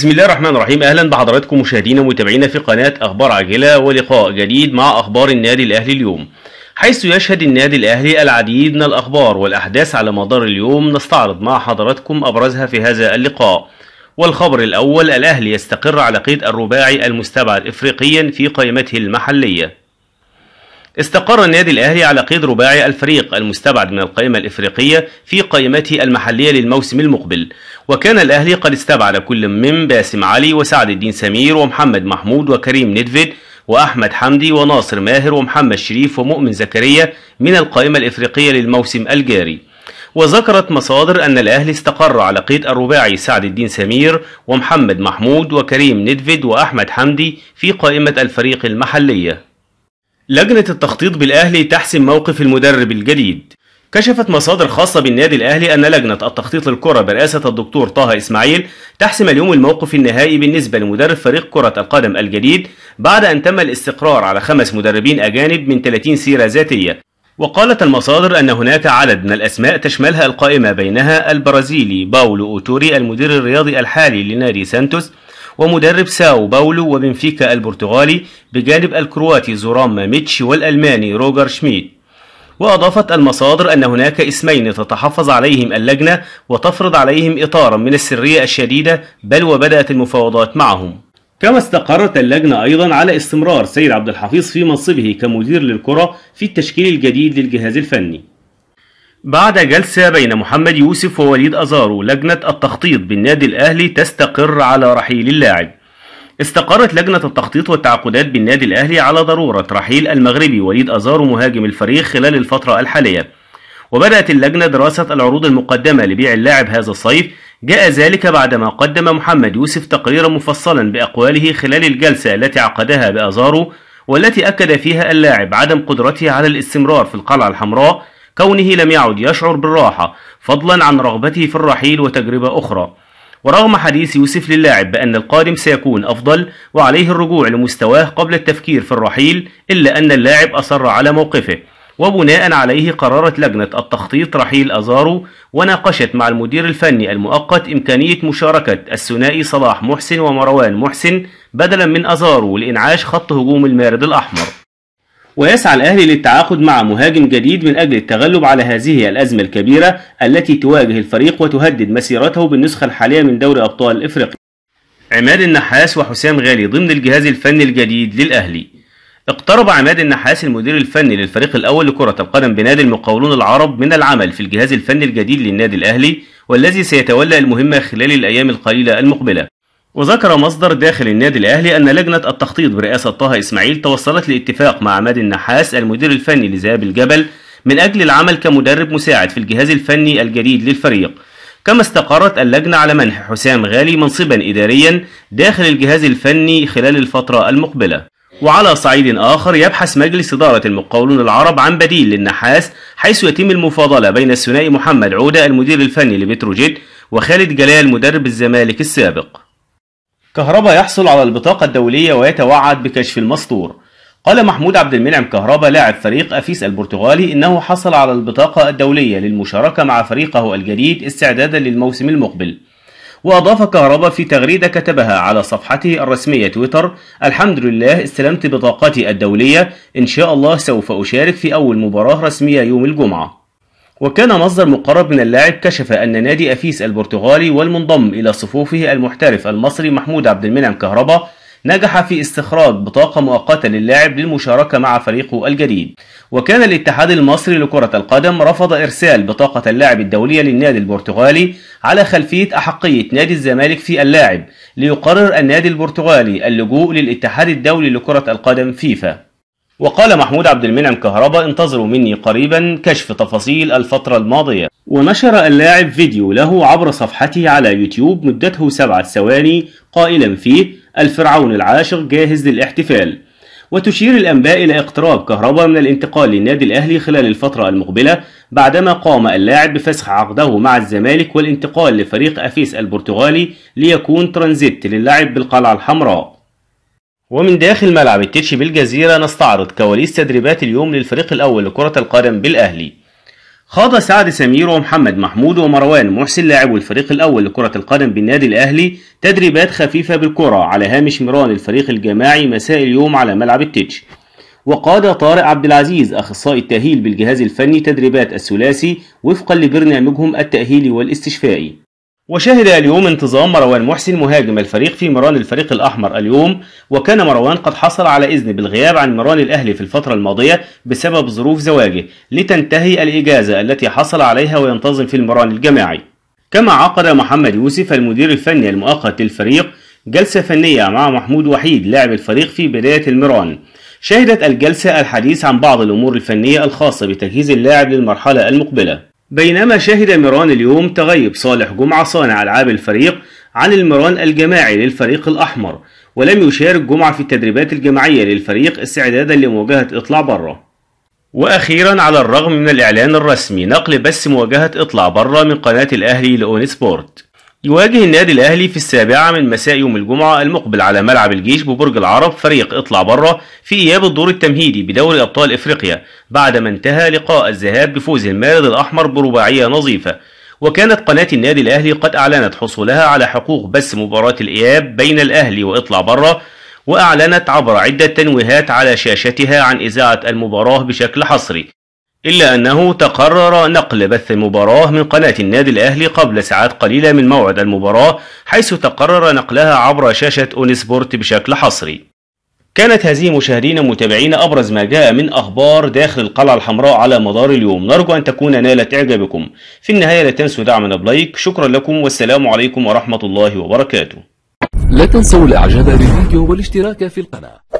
بسم الله الرحمن الرحيم اهلا بحضراتكم مشاهدينا ومتابعينا في قناه اخبار عاجله ولقاء جديد مع اخبار النادي الاهلي اليوم حيث يشهد النادي الاهلي العديد من الاخبار والاحداث على مدار اليوم نستعرض مع حضراتكم ابرزها في هذا اللقاء والخبر الاول الاهلي يستقر على قيد الرباعي المستبعد افريقيا في قائمته المحليه استقر النادي الأهلي على قيد رباعي الفريق المستبعد من القائمة الإفريقية في قائمته المحلية للموسم المقبل وكان الأهلي قد استبعد كل من باسم علي وسعد الدين سمير ومحمد محمود وكريم نيدفيد وأحمد حمدي وناصر ماهر ومحمد شريف ومؤمن زكريا من القائمة الإفريقية للموسم الجاري وذكرت مصادر أن الأهلي استقر على قيد الرباعي سعد الدين سمير ومحمد محمود وكريم نيدفيد وأحمد حمدي في قائمة الفريق المحلية لجنة التخطيط بالأهلي تحسم موقف المدرب الجديد كشفت مصادر خاصة بالنادي الأهلي أن لجنة التخطيط للكرة برئاسة الدكتور طه إسماعيل تحسم اليوم الموقف النهائي بالنسبة لمدرب فريق كرة القدم الجديد بعد أن تم الاستقرار على خمس مدربين أجانب من 30 سيرة ذاتية وقالت المصادر أن هناك عدد من الأسماء تشملها القائمة بينها البرازيلي باولو أوتوري المدير الرياضي الحالي لنادي سانتوس ومدرب ساو باولو وبنفيكا البرتغالي بجانب الكرواتي زورام ماميتش والألماني روجر شميد وأضافت المصادر أن هناك اسمين تتحفظ عليهم اللجنة وتفرض عليهم إطارا من السرية الشديدة بل وبدأت المفاوضات معهم كما استقرت اللجنة أيضا على استمرار سيد عبد الحفيظ في منصبه كمدير للكرة في التشكيل الجديد للجهاز الفني بعد جلسة بين محمد يوسف ووليد أزارو لجنة التخطيط بالنادي الأهلي تستقر على رحيل اللاعب استقرت لجنة التخطيط والتعاقدات بالنادي الأهلي على ضرورة رحيل المغربي وليد أزارو مهاجم الفريق خلال الفترة الحالية وبدأت اللجنة دراسة العروض المقدمة لبيع اللاعب هذا الصيف جاء ذلك بعدما قدم محمد يوسف تقريرا مفصلا بأقواله خلال الجلسة التي عقدها بأزارو والتي أكد فيها اللاعب عدم قدرته على الاستمرار في القلعة الحمراء كونه لم يعد يشعر بالراحة فضلا عن رغبته في الرحيل وتجربة أخرى ورغم حديث يوسف للاعب بأن القادم سيكون أفضل وعليه الرجوع لمستواه قبل التفكير في الرحيل إلا أن اللاعب أصر على موقفه وبناء عليه قررت لجنة التخطيط رحيل أزارو وناقشت مع المدير الفني المؤقت إمكانية مشاركة الثنائي صلاح محسن ومروان محسن بدلا من أزارو لإنعاش خط هجوم المارد الأحمر ويسعى الأهلي للتعاقد مع مهاجم جديد من أجل التغلب على هذه الأزمة الكبيرة التي تواجه الفريق وتهدد مسيرته بالنسخة الحالية من دوري أبطال إفريقيا عماد النحاس وحسام غالي ضمن الجهاز الفني الجديد للأهلي اقترب عماد النحاس المدير الفني للفريق الأول لكرة القدم بنادي المقاولون العرب من العمل في الجهاز الفني الجديد للنادي الأهلي والذي سيتولى المهمة خلال الأيام القليلة المقبلة وذكر مصدر داخل النادي الأهلي أن لجنة التخطيط برئاسة طه إسماعيل توصلت لاتفاق مع عماد النحاس المدير الفني لذهاب الجبل من أجل العمل كمدرب مساعد في الجهاز الفني الجديد للفريق كما استقرت اللجنة على منح حسام غالي منصبا إداريا داخل الجهاز الفني خلال الفترة المقبلة وعلى صعيد آخر يبحث مجلس إدارة المقاولون العرب عن بديل للنحاس حيث يتم المفاضلة بين الثنائي محمد عودة المدير الفني لبتروجيت وخالد جلال مدرب الزمالك السابق كهربا يحصل على البطاقة الدولية ويتوعد بكشف المستور قال محمود عبد المنعم كهربا لاعب فريق أفيس البرتغالي إنه حصل على البطاقة الدولية للمشاركة مع فريقه الجديد استعدادا للموسم المقبل وأضاف كهربا في تغريدة كتبها على صفحته الرسمية تويتر الحمد لله استلمت بطاقتي الدولية إن شاء الله سوف أشارك في أول مباراة رسمية يوم الجمعة وكان مصدر مقرب من اللاعب كشف أن نادي أفيس البرتغالي والمنضم إلى صفوفه المحترف المصري محمود عبد المنعم كهربا نجح في استخراج بطاقة مؤقتة للاعب للمشاركة مع فريقه الجديد وكان الاتحاد المصري لكرة القدم رفض إرسال بطاقة اللاعب الدولية للنادي البرتغالي على خلفية أحقية نادي الزمالك في اللاعب ليقرر النادي البرتغالي اللجوء للاتحاد الدولي لكرة القدم فيفا وقال محمود عبد المنعم كهربا انتظروا مني قريبا كشف تفاصيل الفترة الماضية ونشر اللاعب فيديو له عبر صفحته على يوتيوب مدته سبعة ثواني قائلا فيه الفرعون العاشق جاهز للاحتفال وتشير الأنباء إلى اقتراب كهربا من الانتقال للنادي الأهلي خلال الفترة المقبلة بعدما قام اللاعب بفسخ عقده مع الزمالك والانتقال لفريق أفيس البرتغالي ليكون ترانزيت للعب بالقلعة الحمراء ومن داخل ملعب التتش بالجزيرة نستعرض كواليس تدريبات اليوم للفريق الأول لكرة القدم بالأهلي خاض سعد سمير ومحمد محمود ومروان محسن لاعبو الفريق الأول لكرة القدم بالنادي الأهلي تدريبات خفيفة بالكرة على هامش مران الفريق الجماعي مساء اليوم على ملعب التتش وقاد طارق عبد العزيز أخصائي التأهيل بالجهاز الفني تدريبات الثلاثي وفقا لبرنامجهم التأهيلي والاستشفائي وشهد اليوم انتظام مروان محسن مهاجم الفريق في مران الفريق الأحمر اليوم وكان مروان قد حصل على إذن بالغياب عن مران الأهلي في الفترة الماضية بسبب ظروف زواجه لتنتهي الإجازة التي حصل عليها وينتظم في المران الجماعي كما عقد محمد يوسف المدير الفني المؤقت للفريق جلسة فنية مع محمود وحيد لاعب الفريق في بداية المران شهدت الجلسة الحديث عن بعض الأمور الفنية الخاصة بتجهيز اللاعب للمرحلة المقبلة بينما شهد ميران اليوم تغيب صالح جمعة صانع ألعاب الفريق عن الميران الجماعي للفريق الأحمر ولم يشارك جمعة في التدريبات الجماعية للفريق استعدادا لمواجهة إطلع بره وأخيرا على الرغم من الإعلان الرسمي نقل بث مواجهة إطلع بره من قناة الأهلي لأون سبورت يواجه النادي الأهلي في السابعة من مساء يوم الجمعة المقبل على ملعب الجيش ببرج العرب فريق اطلع بره في إياب الدور التمهيدي بدوري أبطال إفريقيا بعدما انتهى لقاء الذهاب بفوز المارد الأحمر برباعية نظيفة وكانت قناة النادي الأهلي قد أعلنت حصولها على حقوق بث مباراة الإياب بين الأهلي وإطلع بره وأعلنت عبر عدة تنويهات على شاشتها عن إذاعة المباراة بشكل حصري إلا أنه تقرر نقل بث المباراة من قناة النادي الأهلي قبل ساعات قليلة من موعد المباراة حيث تقرر نقلها عبر شاشة أونسبورت بشكل حصري كانت هذه مشاهدين متابعين أبرز ما جاء من أخبار داخل القلعة الحمراء على مدار اليوم نرجو أن تكون نالت إعجابكم في النهاية لا تنسوا دعمنا بلايك شكرا لكم والسلام عليكم ورحمة الله وبركاته لا تنسوا الإعجاب بالفيديو والاشتراك في القناة